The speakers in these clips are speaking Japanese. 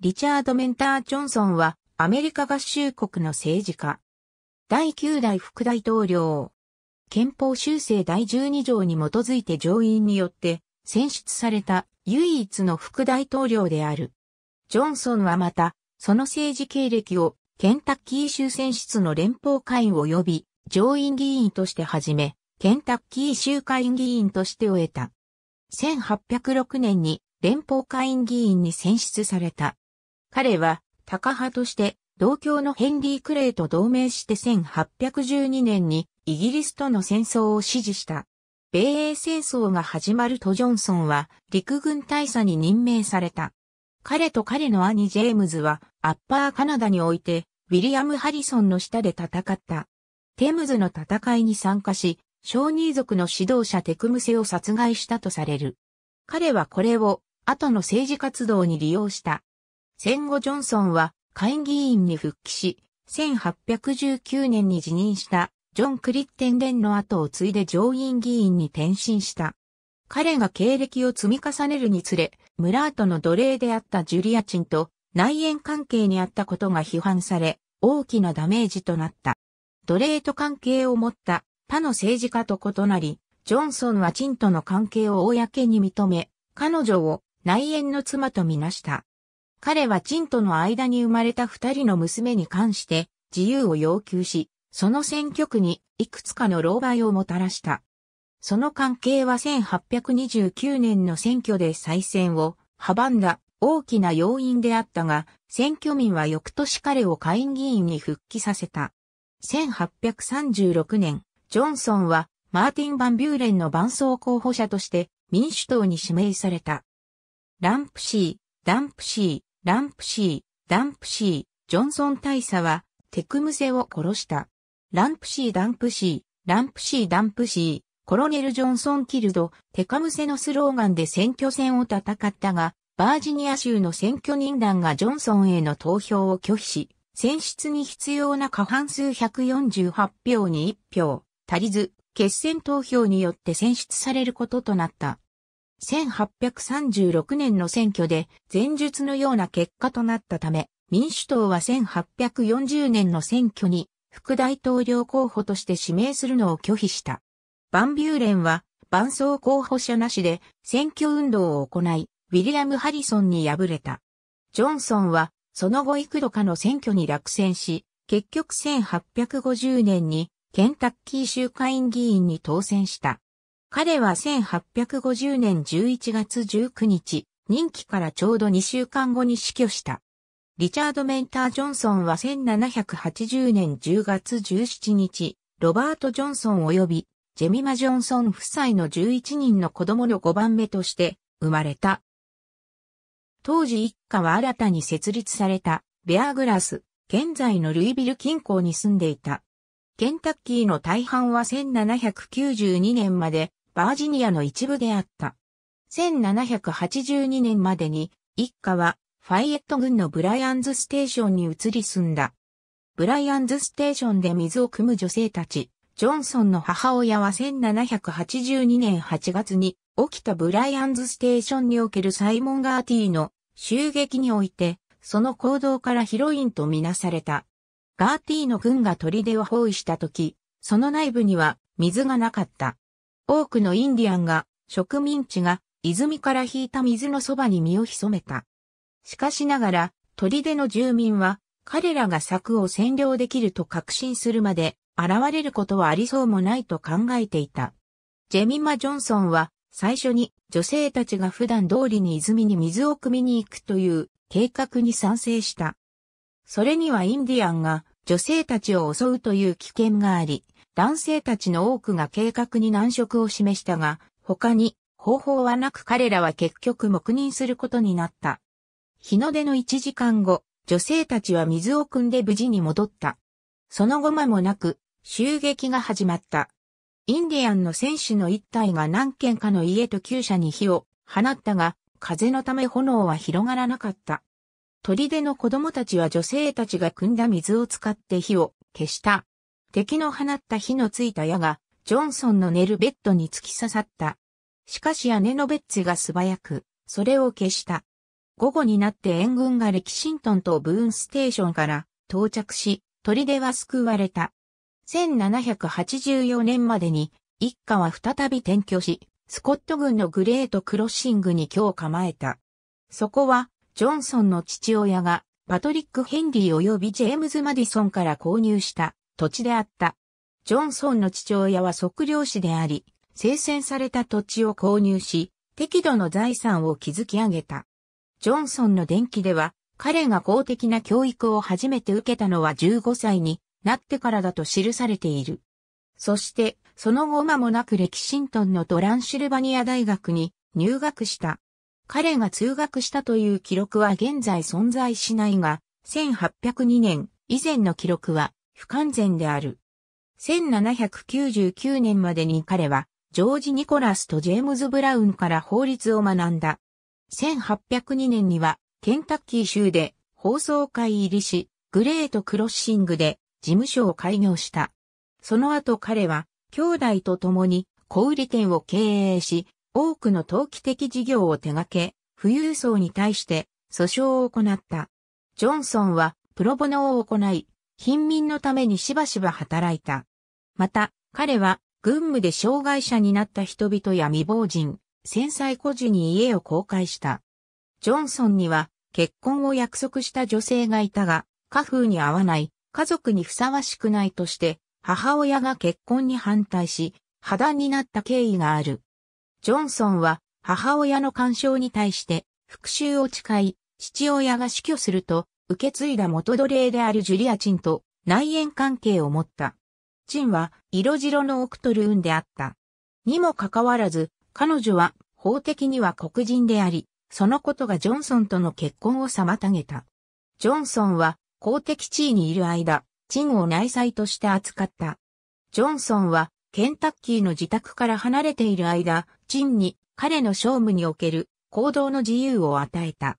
リチャード・メンター・ジョンソンは、アメリカ合衆国の政治家。第9代副大統領。憲法修正第12条に基づいて上院によって選出された唯一の副大統領である。ジョンソンはまた、その政治経歴をケンタッキー州選出の連邦会員及び上院議員としてはじめ、ケンタッキー州会員議員として終えた。1806年に連邦会員議員に選出された。彼は、タカ派として、同郷のヘンリー・クレイと同盟して1812年にイギリスとの戦争を支持した。米英戦争が始まるとジョンソンは陸軍大佐に任命された。彼と彼の兄ジェームズはアッパーカナダにおいてウィリアム・ハリソンの下で戦った。テムズの戦いに参加し、小児族の指導者テクムセを殺害したとされる。彼はこれを後の政治活動に利用した。戦後ジョンソンは会議員に復帰し、1819年に辞任したジョン・クリッテンンの後を継いで上院議員に転身した。彼が経歴を積み重ねるにつれ、ムラートの奴隷であったジュリアチンと内縁関係にあったことが批判され、大きなダメージとなった。奴隷と関係を持った他の政治家と異なり、ジョンソンはチンとの関係を公に認め、彼女を内縁の妻とみなした。彼はチンとの間に生まれた二人の娘に関して自由を要求し、その選挙区にいくつかの狼狽をもたらした。その関係は1829年の選挙で再選を阻んだ大きな要因であったが、選挙民は翌年彼を下院議員に復帰させた。1836年、ジョンソンはマーティン・バンビューレンの伴走候補者として民主党に指名された。ランプシー、ダンプシー。ランプシー、ダンプシー、ジョンソン大佐は、テクムセを殺した。ランプシー、ダンプシー、ランプシー、ダンプシー、コロネル・ジョンソン・キルド、テカムセのスローガンで選挙戦を戦ったが、バージニア州の選挙人団がジョンソンへの投票を拒否し、選出に必要な過半数148票に1票、足りず、決選投票によって選出されることとなった。1836年の選挙で前述のような結果となったため、民主党は1840年の選挙に副大統領候補として指名するのを拒否した。バンビューレンは、伴走候補者なしで選挙運動を行い、ウィリアム・ハリソンに敗れた。ジョンソンは、その後幾度かの選挙に落選し、結局1850年にケンタッキー州会議員に当選した。彼は1850年11月19日、任期からちょうど2週間後に死去した。リチャード・メンター・ジョンソンは1780年10月17日、ロバート・ジョンソン及びジェミマ・ジョンソン夫妻の11人の子供の5番目として生まれた。当時一家は新たに設立されたベアグラス、現在のルイビル近郊に住んでいた。ケンタッキーの大半は1792年までバージニアの一部であった。1782年までに一家はファイエット軍のブライアンズステーションに移り住んだ。ブライアンズステーションで水を汲む女性たち、ジョンソンの母親は1782年8月に起きたブライアンズステーションにおけるサイモン・ガーティーの襲撃において、その行動からヒロインとみなされた。ガーティーの軍が砦を包囲した時、その内部には水がなかった。多くのインディアンが植民地が泉から引いた水のそばに身を潜めた。しかしながら、砦の住民は彼らが柵を占領できると確信するまで現れることはありそうもないと考えていた。ジェミマ・ジョンソンは最初に女性たちが普段通りに泉に水を汲みに行くという計画に賛成した。それにはインディアンが女性たちを襲うという危険があり、男性たちの多くが計画に難色を示したが、他に方法はなく彼らは結局黙認することになった。日の出の1時間後、女性たちは水を汲んで無事に戻った。その後間もなく、襲撃が始まった。インディアンの戦士の一体が何軒かの家と厩舎に火を放ったが、風のため炎は広がらなかった。砦の子供たちは女性たちが汲んだ水を使って火を消した。敵の放った火のついた矢が、ジョンソンの寝るベッドに突き刺さった。しかし姉のベッツが素早く、それを消した。午後になって援軍がレキシントンとブーンステーションから到着し、砦は救われた。1784年までに、一家は再び転居し、スコット軍のグレートクロッシングに今日構えた。そこは、ジョンソンの父親が、パトリック・ヘンリー及びジェームズ・マディソンから購入した、土地であった。ジョンソンの父親は測量士であり、精選された土地を購入し、適度の財産を築き上げた。ジョンソンの伝記では、彼が公的な教育を初めて受けたのは15歳になってからだと記されている。そして、その後間もなくレキシントンのトランシルバニア大学に入学した。彼が通学したという記録は現在存在しないが、1802年以前の記録は不完全である。1799年までに彼は、ジョージ・ニコラスとジェームズ・ブラウンから法律を学んだ。1802年には、ケンタッキー州で放送会入りし、グレート・クロッシングで事務所を開業した。その後彼は、兄弟と共に小売店を経営し、多くの投機的事業を手掛け、富裕層に対して訴訟を行った。ジョンソンはプロボノを行い、貧民のためにしばしば働いた。また、彼は、軍務で障害者になった人々や未亡人、戦災孤児に家を公開した。ジョンソンには、結婚を約束した女性がいたが、家風に合わない、家族にふさわしくないとして、母親が結婚に反対し、破談になった経緯がある。ジョンソンは、母親の干渉に対して、復讐を誓い、父親が死去すると、受け継いだ元奴隷であるジュリア・チンと内縁関係を持った。チンは色白のオクトルーンであった。にもかかわらず、彼女は法的には黒人であり、そのことがジョンソンとの結婚を妨げた。ジョンソンは公的地位にいる間、チンを内妻として扱った。ジョンソンはケンタッキーの自宅から離れている間、チンに彼の勝務における行動の自由を与えた。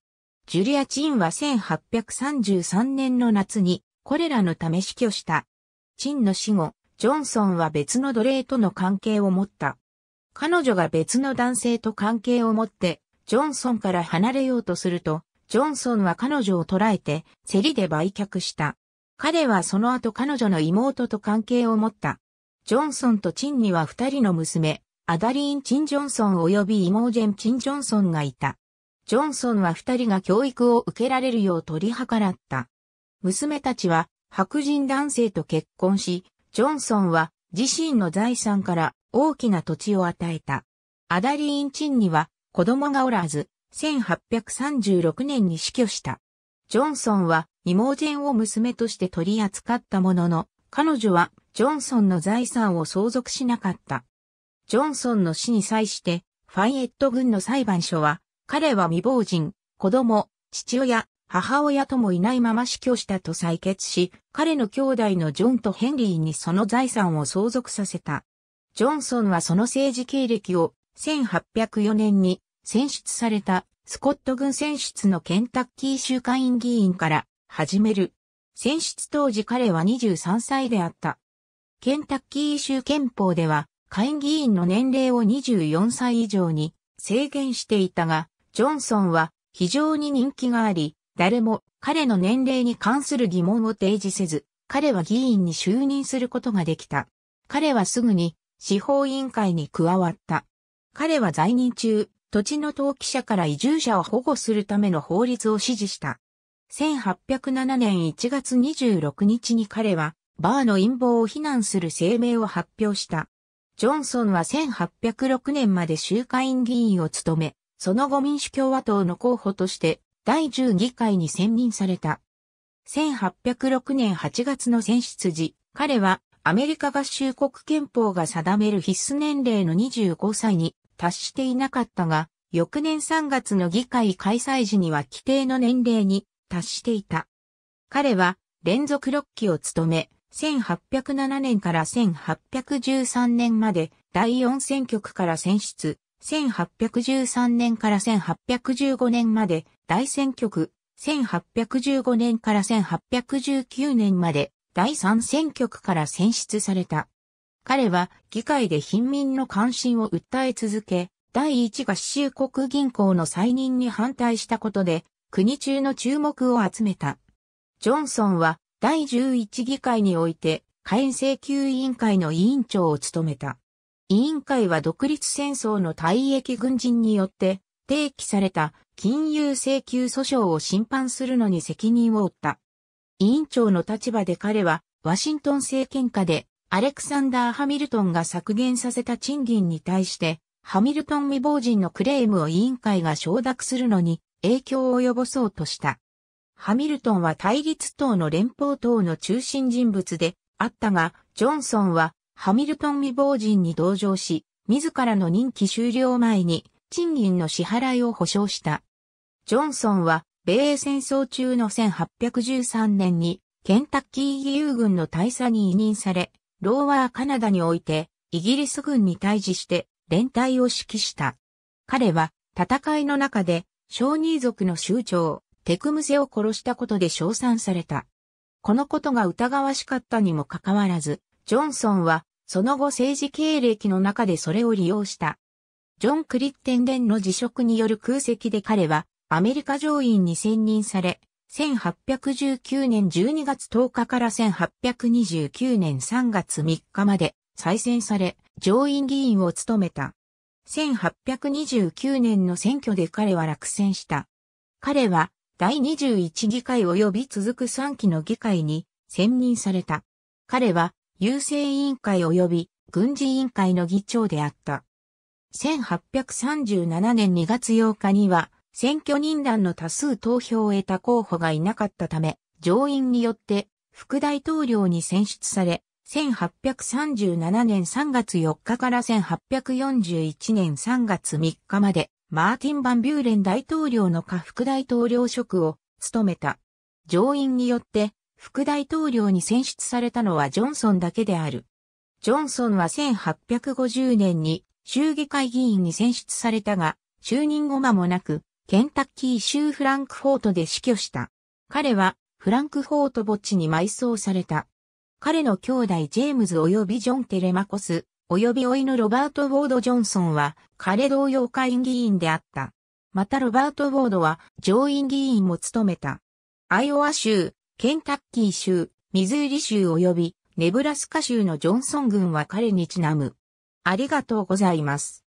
ジュリアチンは1833年の夏にこれらのため死去した。チンの死後、ジョンソンは別の奴隷との関係を持った。彼女が別の男性と関係を持って、ジョンソンから離れようとすると、ジョンソンは彼女を捕らえて、競りで売却した。彼はその後彼女の妹と関係を持った。ジョンソンとチンには二人の娘、アダリーン・チン・ジョンソン及びイモージェン・チン・ジョンソンがいた。ジョンソンは二人が教育を受けられるよう取り計らった。娘たちは白人男性と結婚し、ジョンソンは自身の財産から大きな土地を与えた。アダリーン・チンには子供がおらず、1836年に死去した。ジョンソンは妹ンを娘として取り扱ったものの、彼女はジョンソンの財産を相続しなかった。ジョンソンの死に際して、ファイエット軍の裁判所は、彼は未亡人、子供、父親、母親ともいないまま死去したと採決し、彼の兄弟のジョンとヘンリーにその財産を相続させた。ジョンソンはその政治経歴を1804年に選出されたスコット軍選出のケンタッキー州会員議員から始める。選出当時彼は23歳であった。ケンタッキー州憲法では、会議員の年齢を24歳以上に制限していたが、ジョンソンは非常に人気があり、誰も彼の年齢に関する疑問を提示せず、彼は議員に就任することができた。彼はすぐに司法委員会に加わった。彼は在任中、土地の登記者から移住者を保護するための法律を支持した。1807年1月26日に彼は、バーの陰謀を非難する声明を発表した。ジョンソンは1806年まで集会員議員を務め、その後民主共和党の候補として第10議会に選任された。1806年8月の選出時、彼はアメリカ合衆国憲法が定める必須年齢の25歳に達していなかったが、翌年3月の議会開催時には規定の年齢に達していた。彼は連続6期を務め、1807年から1813年まで第4選挙区から選出、1813年から1815年まで大選挙区、1815年から1819年まで第3選挙区から選出された。彼は議会で貧民の関心を訴え続け、第一合衆国銀行の再任に反対したことで、国中の注目を集めた。ジョンソンは第11議会において、下院請求委員会の委員長を務めた。委員会は独立戦争の退役軍人によって提起された金融請求訴訟を審判するのに責任を負った。委員長の立場で彼はワシントン政権下でアレクサンダー・ハミルトンが削減させた賃金に対してハミルトン未亡人のクレームを委員会が承諾するのに影響を及ぼそうとした。ハミルトンは対立党の連邦党の中心人物であったが、ジョンソンはハミルトン未亡人に同情し、自らの任期終了前に賃金の支払いを保障した。ジョンソンは、米英戦争中の1813年に、ケンタッキー義勇軍の大佐に委任され、ローワーカナダにおいて、イギリス軍に対峙して、連帯を指揮した。彼は、戦いの中で、小児族の酋長、テクムセを殺したことで称賛された。このことが疑わしかったにもかかわらず、ジョンソンはその後政治経歴の中でそれを利用した。ジョン・クリッテンデンの辞職による空席で彼はアメリカ上院に選任され、1819年12月10日から1829年3月3日まで再選され、上院議員を務めた。1829年の選挙で彼は落選した。彼は第21議会及び続く3期の議会に選任された。彼は郵政委員会及び軍事委員会の議長であった。1837年2月8日には、選挙人団の多数投票を得た候補がいなかったため、上院によって副大統領に選出され、1837年3月4日から1841年3月3日まで、マーティン・バンビューレン大統領の下副大統領職を務めた。上院によって副大統領に選出されたのはジョンソンだけである。ジョンソンは1850年に州議会議員に選出されたが、就任後間もなく、ケンタッキー州フランクフォートで死去した。彼は、フランクフォート墓地に埋葬された。彼の兄弟ジェームズ及びジョン・テレマコス、及び甥のロバート・ウォード・ジョンソンは、彼同様下院議員であった。またロバート・ウォードは上院議員も務めた。アイオワ州ケンタッキー州、ミズーリ州及びネブラスカ州のジョンソン軍は彼にちなむ。ありがとうございます。